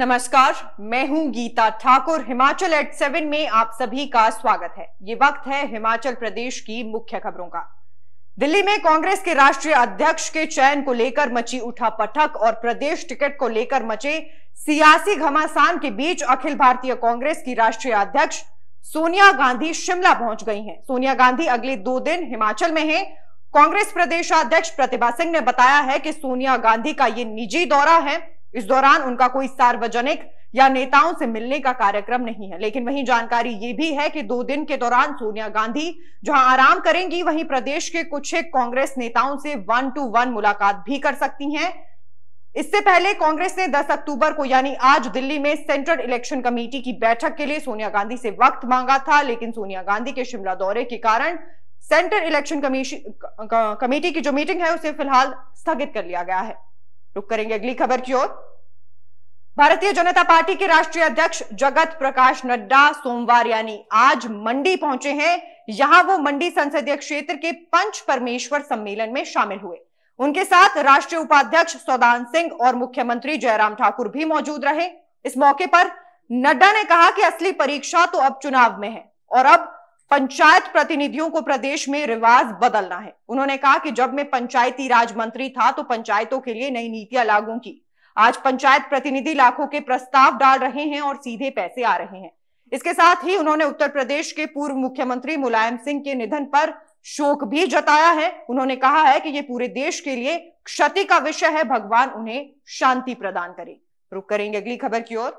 नमस्कार मैं हूं गीता ठाकुर हिमाचल एट सेवन में आप सभी का स्वागत है ये वक्त है हिमाचल प्रदेश की मुख्य खबरों का दिल्ली में कांग्रेस के राष्ट्रीय अध्यक्ष के चयन को लेकर मची उठा पटक और प्रदेश टिकट को लेकर मचे सियासी घमासान के बीच अखिल भारतीय कांग्रेस की राष्ट्रीय अध्यक्ष सोनिया गांधी शिमला पहुंच गई हैं सोनिया गांधी अगले दो दिन हिमाचल में हैं कांग्रेस प्रदेशाध्यक्ष प्रतिभा सिंह ने बताया है कि सोनिया गांधी का ये निजी दौरा है इस दौरान उनका कोई सार्वजनिक या नेताओं से मिलने का कार्यक्रम नहीं है लेकिन वही जानकारी ये भी है कि दो दिन के दौरान सोनिया गांधी जहां आराम करेंगी वहीं प्रदेश के कुछ कांग्रेस नेताओं से वन टू वन मुलाकात भी कर सकती हैं इससे पहले कांग्रेस ने 10 अक्टूबर को यानी आज दिल्ली में सेंट्रल इलेक्शन कमेटी की बैठक के लिए सोनिया गांधी से वक्त मांगा था लेकिन सोनिया गांधी के शिमला दौरे के कारण सेंट्रल इलेक्शन कमेटी की जो मीटिंग है उसे फिलहाल स्थगित कर लिया गया है रुक करेंगे अगली खबर की ओर भारतीय जनता पार्टी के राष्ट्रीय अध्यक्ष जगत प्रकाश नड्डा सोमवार यानी आज मंडी पहुंचे हैं यहां वो मंडी संसदीय क्षेत्र के पंच परमेश्वर सम्मेलन में शामिल हुए उनके साथ राष्ट्रीय उपाध्यक्ष सौदान सिंह और मुख्यमंत्री जयराम ठाकुर भी मौजूद रहे इस मौके पर नड्डा ने कहा कि असली परीक्षा तो अब चुनाव में है और अब पंचायत प्रतिनिधियों को प्रदेश में रिवाज बदलना है उन्होंने कहा कि जब मैं पंचायती राज मंत्री था तो पंचायतों के लिए नई नीतियां लागू की आज पंचायत प्रतिनिधि लाखों के प्रस्ताव डाल रहे हैं और सीधे पैसे आ रहे हैं इसके साथ ही उन्होंने उत्तर प्रदेश के पूर्व मुख्यमंत्री मुलायम सिंह के निधन पर शोक भी जताया है उन्होंने कहा है कि ये पूरे देश के लिए क्षति का विषय है भगवान उन्हें शांति प्रदान करे रुक करेंगे अगली खबर की ओर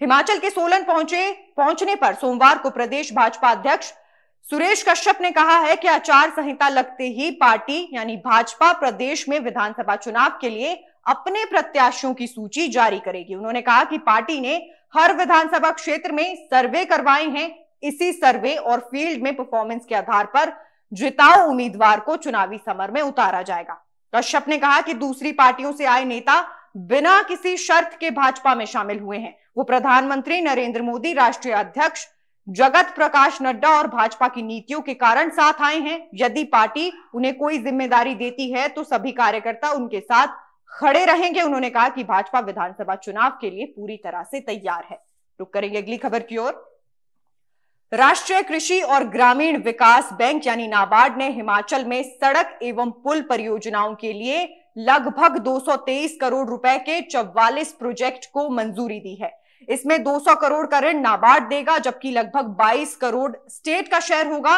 हिमाचल के सोलन पहुंचे पहुंचने पर सोमवार को प्रदेश भाजपा अध्यक्ष सुरेश कश्यप ने कहा है कि आचार संहिता लगते ही पार्टी यानी भाजपा प्रदेश में विधानसभा चुनाव के लिए अपने प्रत्याशियों की सूची जारी करेगी उन्होंने कहा कि पार्टी ने हर विधानसभा क्षेत्र में सर्वे करवाए हैं इसी सर्वे और फील्ड में परफॉर्मेंस के आधार पर जिताओ उम्मीदवार को चुनावी समर में उतारा जाएगा कश्यप ने कहा कि दूसरी पार्टियों से आए नेता बिना किसी शर्त के भाजपा में शामिल हुए हैं वो प्रधानमंत्री नरेंद्र मोदी राष्ट्रीय अध्यक्ष जगत प्रकाश नड्डा और भाजपा की नीतियों के कारण साथ आए हैं यदि पार्टी उन्हें कोई जिम्मेदारी देती है तो सभी कार्यकर्ता उनके साथ खड़े रहेंगे उन्होंने कहा कि भाजपा विधानसभा चुनाव के लिए पूरी तरह से तैयार है रुक करेंगे अगली खबर की ओर राष्ट्रीय कृषि और ग्रामीण विकास बैंक यानी नाबार्ड ने हिमाचल में सड़क एवं पुल परियोजनाओं के लिए लगभग 223 करोड़ रुपए के 44 प्रोजेक्ट को मंजूरी दी है इसमें 200 करोड़ का ऋण नाबार्ड देगा जबकि लगभग 22 करोड़ स्टेट का शेयर होगा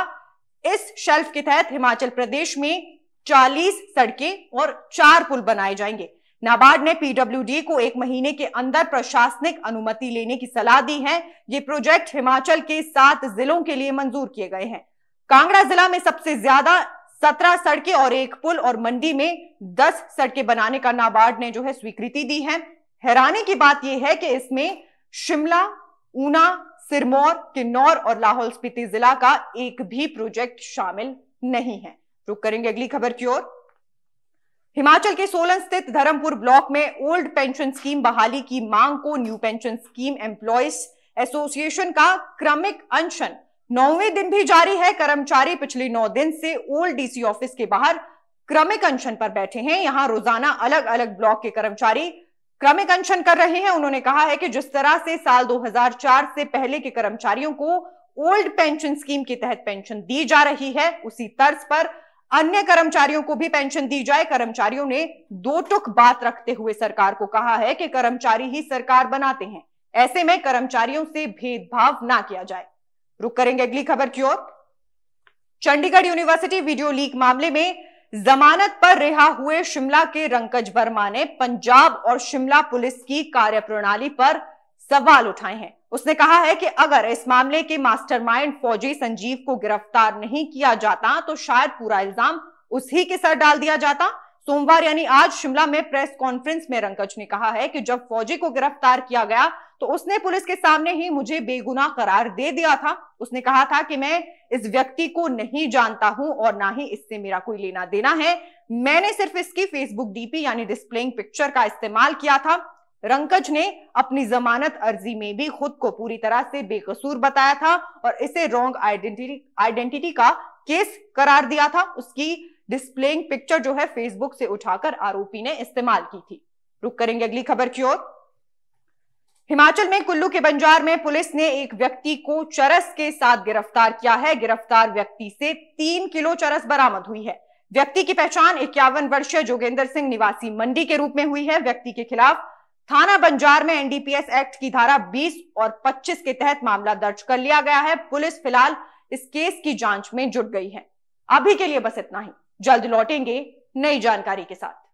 इस शेल्फ के तहत हिमाचल प्रदेश में 40 सड़कें और चार पुल बनाए जाएंगे नाबार्ड ने पीडब्ल्यू को एक महीने के अंदर प्रशासनिक अनुमति लेने की सलाह दी है ये प्रोजेक्ट हिमाचल के सात जिलों के लिए मंजूर किए गए हैं कांगड़ा जिला में सबसे ज्यादा सत्रह सड़कें और एक पुल और मंडी में दस सड़कें बनाने का नाबार्ड ने जो है स्वीकृति दी है हैरानी की बात यह है कि इसमें शिमला ऊना सिरमौर किन्नौर और लाहौल स्पीति जिला का एक भी प्रोजेक्ट शामिल नहीं है रुक करेंगे अगली खबर की ओर हिमाचल के सोलन स्थित धर्मपुर ब्लॉक में ओल्ड पेंशन स्कीम बहाली की मांग को new pension scheme employees association का क्रमिक अनशन नौवे दिन भी जारी है कर्मचारी पिछले नौ दिन से ओल्ड डीसी ऑफिस के बाहर क्रमिक अनशन पर बैठे हैं यहां रोजाना अलग अलग ब्लॉक के कर्मचारी क्रमिक अनशन कर रहे हैं उन्होंने कहा है कि जिस तरह से साल 2004 से पहले के कर्मचारियों को ओल्ड पेंशन स्कीम के तहत पेंशन दी जा रही है उसी तर्ज पर अन्य कर्मचारियों को भी पेंशन दी जाए कर्मचारियों ने दो टुक बात रखते हुए सरकार को कहा है कि कर्मचारी ही सरकार बनाते हैं ऐसे में कर्मचारियों से भेदभाव ना किया जाए रुक करेंगे अगली खबर की ओर चंडीगढ़ यूनिवर्सिटी वीडियो लीक मामले में जमानत पर रिहा हुए शिमला के रंकज वर्मा ने पंजाब और शिमला पुलिस की कार्यप्रणाली पर सवाल उठाए हैं उसने कहा है कि अगर इस मामले के मास्टरमाइंड फौजी संजीव को गिरफ्तार नहीं किया जाता तो शायद पूरा इल्जाम उसी के सर डाल दिया जाता सोमवार यानी आज शिमला में प्रेस कॉन्फ्रेंस में रंकज ने कहा है कि जब फौजी को गिरफ्तार किया गया तो उसने पुलिस के सामने ही मुझे बेगुनाह करार दे दिया था उसने कहा था कि मैं इस व्यक्ति को नहीं जानता हूं और ना ही इससे मेरा कोई लेना देना है मैंने सिर्फ इसकी फेसबुक डीपी यानी डिस्प्लेइंग पिक्चर का इस्तेमाल किया था रंकज ने अपनी जमानत अर्जी में भी खुद को पूरी तरह से बेकसूर बताया था और इसे रॉन्ग आइडेंटिटी आइडेंटिटी का केस करार दिया था उसकी डिस्प्लेइंग पिक्चर जो है फेसबुक से उठाकर आरोपी ने इस्तेमाल की थी रुक करेंगे अगली खबर की ओर हिमाचल में कुल्लू के बंजार में पुलिस ने एक व्यक्ति को चरस के साथ गिरफ्तार किया है गिरफ्तार व्यक्ति से तीन किलो चरस बरामद हुई है व्यक्ति की पहचान इक्यावन वर्षीय जोगेंद्र सिंह निवासी मंडी के रूप में हुई है व्यक्ति के खिलाफ थाना बंजार में एनडीपीएस एक्ट की धारा 20 और 25 के तहत मामला दर्ज कर लिया गया है पुलिस फिलहाल इस केस की जांच में जुट गई है अभी के लिए बस इतना ही जल्द लौटेंगे नई जानकारी के साथ